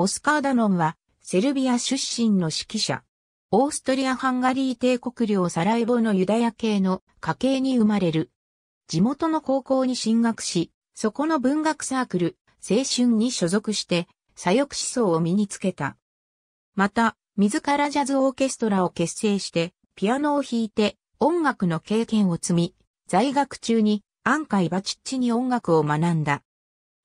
オスカー・ダノンは、セルビア出身の指揮者。オーストリア・ハンガリー帝国領サラエボのユダヤ系の家系に生まれる。地元の高校に進学し、そこの文学サークル、青春に所属して、左翼思想を身につけた。また、自らジャズオーケストラを結成して、ピアノを弾いて音楽の経験を積み、在学中にカ海バチッチに音楽を学んだ。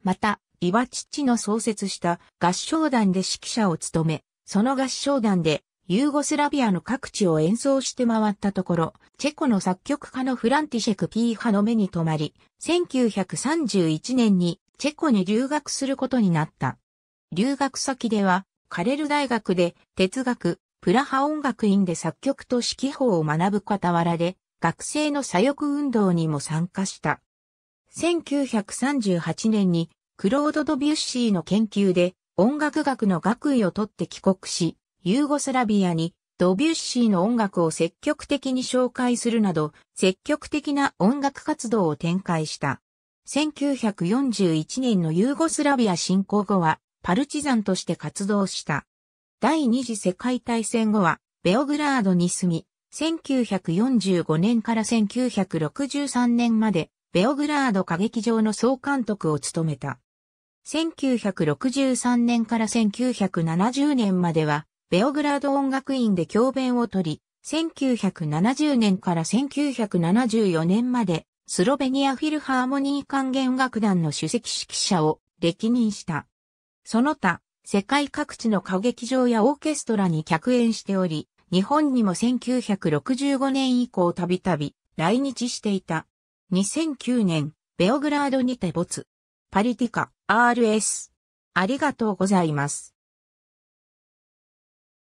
また、岩父の創設した合唱団で指揮者を務め、その合唱団でユーゴスラビアの各地を演奏して回ったところ、チェコの作曲家のフランティシェク・ピーハの目に留まり、1931年にチェコに留学することになった。留学先では、カレル大学で哲学、プラハ音楽院で作曲と指揮法を学ぶ傍らで、学生の左翼運動にも参加した。1938年にクロード・ドビュッシーの研究で音楽学の学位を取って帰国し、ユーゴスラビアにドビュッシーの音楽を積極的に紹介するなど、積極的な音楽活動を展開した。1941年のユーゴスラビア侵攻後は、パルチザンとして活動した。第二次世界大戦後は、ベオグラードに住み、1945年から1963年まで、ベオグラード歌劇場の総監督を務めた。1963年から1970年までは、ベオグラード音楽院で教鞭を取り、1970年から1974年まで、スロベニアフィルハーモニー管弦楽団の首席指揮者を歴任した。その他、世界各地の歌劇場やオーケストラに客演しており、日本にも1965年以降たびたび来日していた。2009年、ベオグラードにて没。パリティカ。RS。ありがとうございます。